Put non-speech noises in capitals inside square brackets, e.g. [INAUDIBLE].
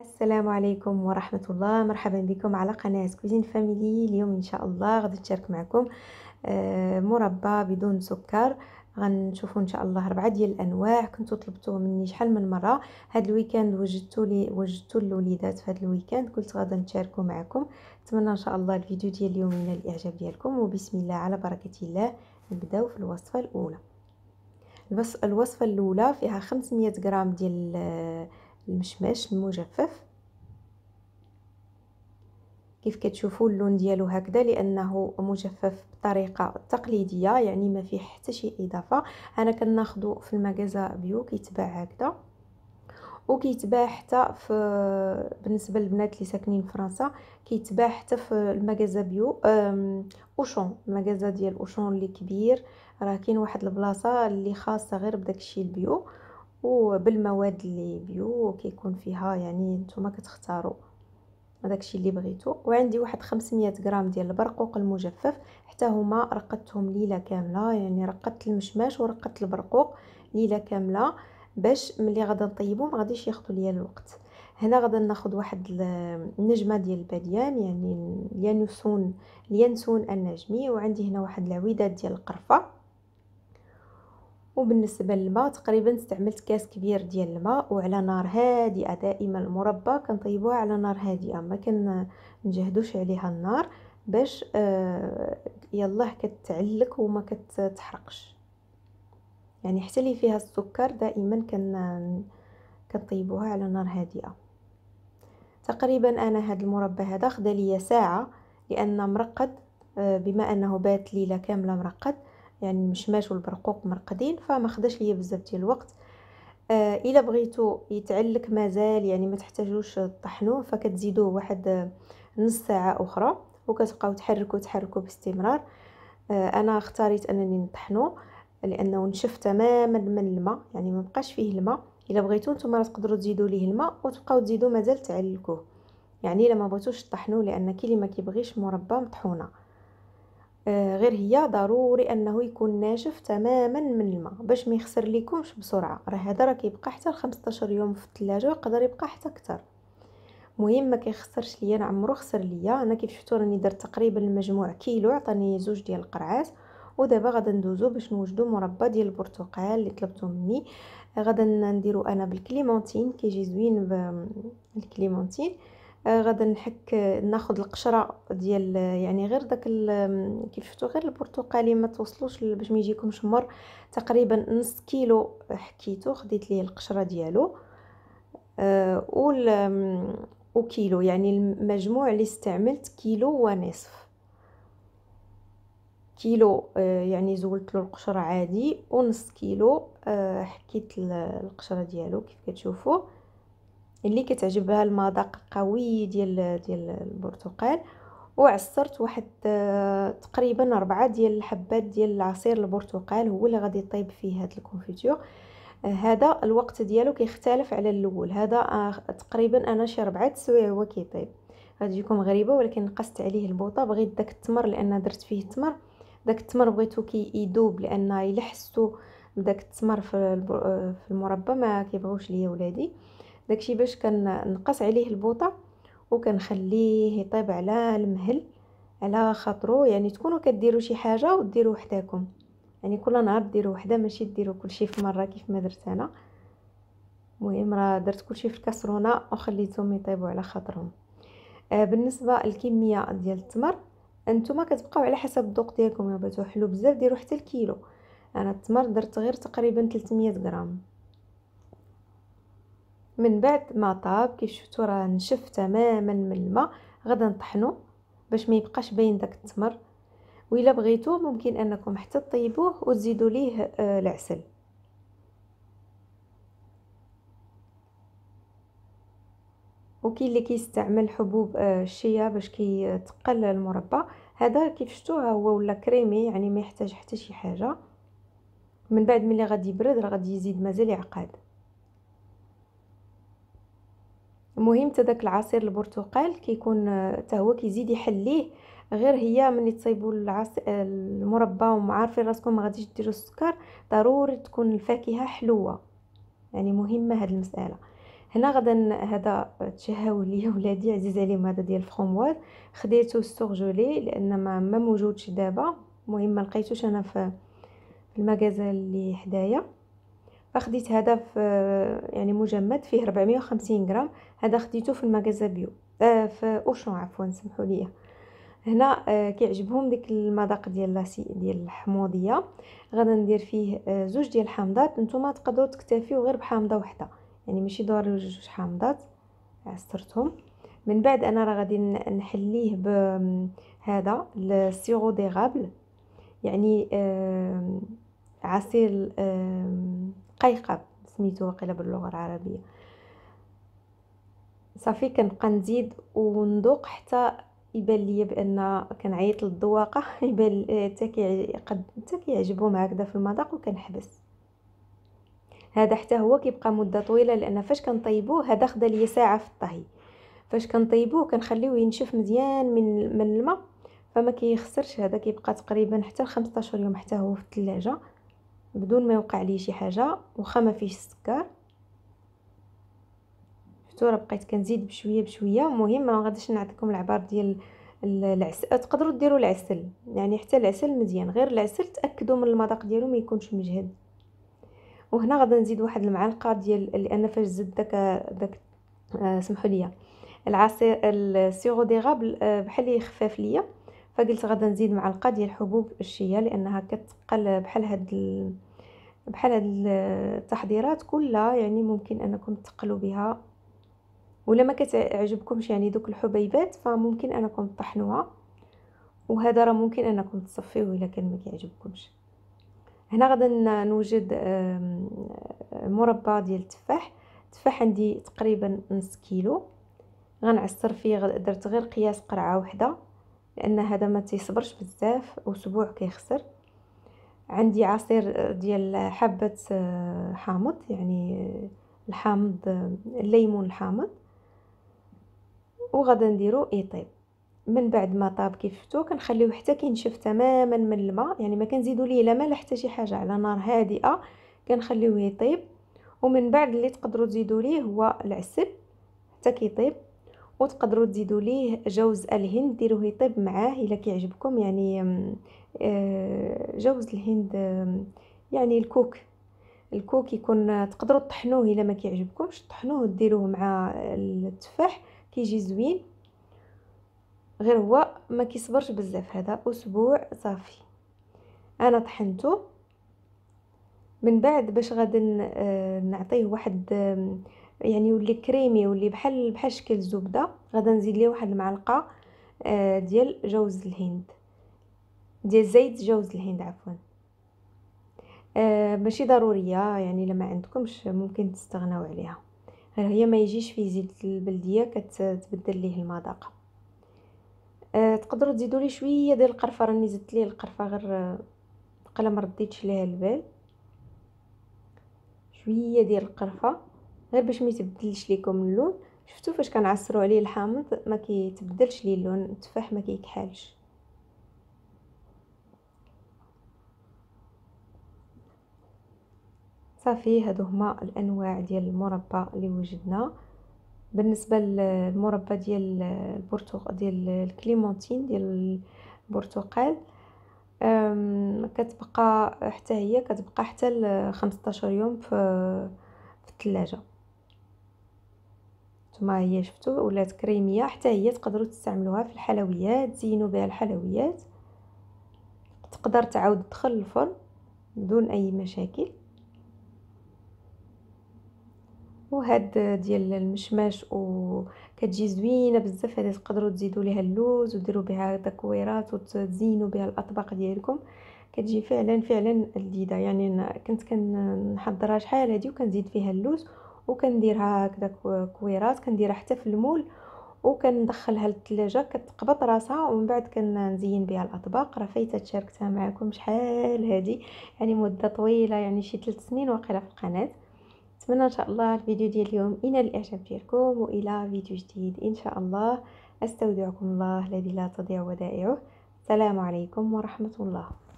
السلام عليكم ورحمة الله مرحبا بكم على قناة كوزين فاميلي اليوم إن شاء الله غادي نشارك معكم آه، مربى بدون سكر غنشوفوا ان شاء الله ربعه ديال الانواع كنتو طلبتوه مني شحال من مره هاد الويكاند وجدتو لي وجدتو الوليدات في هذا الويكاند قلت غادي نشاركو معكم نتمنى ان شاء الله الفيديو ديال اليوم ينال الاعجاب ديالكم وبسم الله على بركه الله نبداو في الوصفه الاولى الوصفه الاولى فيها 500 غرام ديال آه، المشماش المجفف كيف كتشوفوا اللون ديالو هكذا لانه مجفف بطريقه تقليديه يعني ما فيه حتى شي اضافه انا كناخذو في المغازا بيو كيتباع هكذا وكيتباع حتى في بالنسبه للبنات اللي ساكنين في فرنسا كيتباع حتى في المغازا بيو اوشون المغازا ديال اوشون اللي كبير راه كاين واحد البلاصه اللي خاصه غير بداكشي البيو وبالمواد اللي بيو كيكون فيها يعني نتوما كتختاروا داكشي اللي بغيتو وعندي واحد 500 غرام ديال البرقوق المجفف حتى هما رقدتهم ليله كامله يعني رقدت المشماش ورقدت البرقوق ليله كامله باش ملي غادي نطيبو ما غاديش ياخذوا ليا الوقت هنا غادي ناخذ واحد النجمه ديال الباديان يعني اليانسون اليانسون النجمي وعندي هنا واحد العويدات ديال القرفه وبالنسبه للماء تقريبا استعملت كاس كبير ديال الماء وعلى نار هادئه دائما المربى كنطيبوها على نار هادئه ما كنجهدوش عليها النار باش آه، يلاه كتعلك وما كتحرقش يعني حتى اللي فيها السكر دائما كن كنطيبوها على نار هادئه تقريبا انا هاد المربى هذا خدا ليا ساعه لان مرقد آه، بما انه بات ليله كامله مرقد يعني المشماش والبرقوق مرقدين فما خداش ليا بزاف ديال الوقت آه الا بغيتو يتعلك مازال يعني ما تحتاجوش تطحنوه فكتزيدوه واحد آه، نص ساعه اخرى وكتبقاو تحركوا تحركوا باستمرار آه انا اختاريت انني نطحنو لانه نشف تماما من الماء يعني ما بقاش فيه الماء الا بغيتو نتوما تقدروا تزيدوا ليه الماء وتبقاو تزيدوا مازال تعلكوه يعني الا ما بغيتوش تطحنوه لان كي ما كيبغيش مربى مطحونه آه، غير هي ضروري انه يكون ناشف تماما من الماء باش ما يخسر ليكمش بسرعه راه هذا راه كيبقى حتى ل 15 يوم في الثلاجه ويقدر يبقى حتى اكثر مهم ما كيخسرش ليا انا عمرو خسر ليا انا كيف شفتوا راني درت تقريبا المجموع كيلو عطاني زوج ديال القرعات ودابا غدا ندوزو باش نوجدو مربى ديال البرتقال اللي طلبتو مني غدا نديرو انا بالكليمونتين كيجي زوين بالكليمونتين آه، غادا نحك ناخذ القشره ديال يعني غير داك كيف شفتوا غير البرتقالي ما توصلوش باش ما يجيكمش مر تقريبا نص كيلو حكيته خديت ليه القشره ديالو آه، و او وكيلو يعني المجموع اللي استعملت كيلو ونصف كيلو آه، يعني زولت له القشره عادي ونص كيلو حكيت القشره ديالو كيف كتشوفوا اللي كتعجبها المذاق قوي ديال ديال البرتقال وعصرت واحد آه، تقريبا أربعة ديال الحبات ديال عصير البرتقال هو اللي غادي يطيب فيه هاد الكونفيتور آه، هذا الوقت ديالو كيختلف على الاول هذا آه، تقريبا انا شي ربعة سوايع هو كيطيب غتجيكم غريبه ولكن نقصت عليه البوطه بغيت داك التمر لان درت فيه التمر داك التمر بغيتو كي لان الا حسو بداك التمر في المربى ما كيبغوش ليا ولادي داكشي باش كنقص عليه البوطه وكنخليه يطيب على المهل على خاطرو يعني تكونوا كديروا شي حاجه وديروا وحداكم يعني كل نهار ديروا وحده ماشي ديروا كلشي في مره كيف ما درت انا المهم راه درت كلشي في الكاسرونه وخليتهم يطيبوا على خاطرهم آه بالنسبه للكميه ديال التمر انتما كتبقاو على حسب الذوق ديالكم يا بغيتو حلو بزاف ديروا حتى الكيلو انا التمر درت غير تقريبا 300 غرام من بعد ما طاب كي شفتو راه نشف تماما من الماء غدا نطحنو باش ما يبقاش باين داك التمر وإلا بغيتو ممكن انكم حتى طيبوه وتزيدوا ليه آه، العسل وكاين اللي كيستعمل حبوب الشيا آه، باش كيتقل المربى هذا كيف شفتوه هو ولا كريمي يعني ما يحتاج حتى شي حاجه من بعد ملي غادي يبرد راه غادي يزيد مازال يعقد المهم تا داك العصير البرتقال كيكون آه، تا هو كيزيد يحليه غير هي ملي تصايبوا العصير المربى ومعارفين راسكم ما غاديش ديروا السكر ضروري تكون الفاكهه حلوه يعني مهمه هاد المساله هنا غدا هذا تشهاو ليا [LAUGHS] ولادي عزيز عليهم هذا ديال الفخومواز خديته السوغجولي لان ما, ما موجودش دابا المهم ما لقيتوش انا في المغازه اللي حدايا فخديت هذا في يعني مجمد فيه 450 غرام هذا خديته في المغازا بيو آه، في اوشون عفوا سمحوا لي هنا آه، كيعجبهم ديك المذاق ديال لاسي ديال الحموضيه غادي ندير فيه آه، زوج ديال الحامضات نتوما تقدروا تكتفيو غير بحامضه وحده يعني ماشي ضروري جوج حامضات عصرتهم من بعد انا راه غادي نحليه بهذا السيرو ديغابل يعني عصير قيقب سميتو واقيلا باللغه العربيه صافي كنبقى نزيد وندوق حتى يبان ليا بان كنعيط للذواقه [LAUGHS] يبان آه، حتى كي قد حتى كيعجبهم هكذا في المذاق وكنحبس هذا حتى هو كيبقى مده طويله لان فاش كنطيبوه هذا خدا ليا ساعه في الطهي فاش كنطيبوه كنخليوه ينشف مزيان من من الماء فما كيخسرش هذا كيبقى تقريبا حتى 15 يوم حتى هو في الثلاجه بدون ما يوقع لي شي حاجه واخا ما فيش السكر شفتوا راه بقيت كنزيد بشويه بشويه المهم ما غاديش نعطيكم العبار ديال العسل أه، تقدروا ديروا العسل يعني حتى العسل مزيان غير العسل تاكدوا من المذاق ديالو ما يكونش مجهد وهنا غادي نزيد واحد المعلقه ديال لان فاش زدت داك داك آه سمحوا لي العصير السيرو ديغابل آه بحال خفاف ليا فقلت غدا نزيد معلقه ديال حبوب الشيا لانها كتقل بحال هاد بحال هاد التحضيرات كلها يعني ممكن انكم تقلوا بها ولا ما كتعجبكمش يعني دوك الحبيبات فممكن انكم تطحنوها وهذا راه ممكن انكم تصفيوه الا كان ما كيعجبكمش هنا غدا نوجد مربى ديال التفاح التفاح عندي تقريبا نص كيلو غنعصر فيه درت غير قياس قرعه وحده لان هذا ما تيصبرش بزاف اسبوع كيخسر عندي عصير ديال حبه آه، حامض يعني آه، الحامض آه، الليمون الحامض وغادي نديرو يطيب من بعد ما طاب كيفتو كنخليوه حتى كينشف تماما من الماء يعني ما كنزيدو ليه لا لا حتى شي حاجه على نار هادئه كنخليوه يطيب ومن بعد اللي تقدروا تزيدوا ليه هو العسل حتى كيطيب وتقدروا تزيدوا ليه جوز الهند ديروه يطيب معاه الا كيعجبكم يعني آه، جوز الهند يعني الكوك الكوك يكون آه، تقدروا تطحنوه الا ما كيعجبكمش طحنوه ديروه مع التفاح كيجي زوين غير هو ما كيصبرش بزاف هذا اسبوع صافي انا طحنته من بعد باش غادي آه، نعطيه واحد يعني يولي كريمي يولي بحال بحال شكل زبده غادا نزيد ليه واحد المعلقه آه، ديال جوز الهند ديال زيت جوز الهند عفوا آه، ماشي ضروريه يعني لما عندكمش ممكن تستغناو عليها غير هي ما يجيش في زيت البلديه كتبدل ليه المذاق آه، تقدروا تزيدوا لي شويه ديال القرفه راني زدت ليه القرفه غير بقى ما رديتش ليها البال شويه ديال القرفه غير باش ما يتبدلش ليكم اللون شفتوا فاش كنعصروا عليه الحامض ما كيتبدلش ليه اللون التفاح ما كيكحلش صافي هادو هما الانواع ديال المربى اللي وجدنا بالنسبه للمربى ديال البرتقال ديال الكليمونتين ديال البرتقال كتبقى حتى هي كتبقى حتى ل 15 يوم في في الثلاجه كما هي شفتوا ولات كريميه حتى هي تقدروا تستعملوها في الحلويات تزينوا بها الحلويات تقدر تعاود تدخل الفرن بدون اي مشاكل وهاد ديال المشماش وكتجي زوينه بزاف هذه تقدروا تزيدوا ليها اللوز وديروا بها تكويرات وتزينوا بها الاطباق ديالكم كتجي فعلا فعلا لذيذه يعني انا كنت كنحضرها شحال هذه وكنزيد فيها اللوز وكنديرها هكذا كويرات كنديرها حتى في المول وكندخلها للثلاجة كتقبط راسها ومن بعد كنزين بها الاطباق راه فايته شاركتها معكم شحال هادي يعني مده طويله يعني شي 3 سنين واقيلا في القناه نتمنى ان شاء الله الفيديو ديال اليوم ينال الاعجاب ديالكم والى فيديو جديد ان شاء الله استودعكم الله الذي لا تضيع ودائعه السلام عليكم ورحمه الله